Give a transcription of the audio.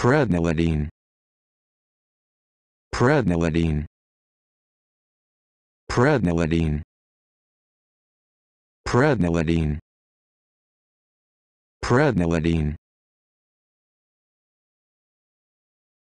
Predniladine. Predniladine. Predniladine. Predniladine. Predniladine.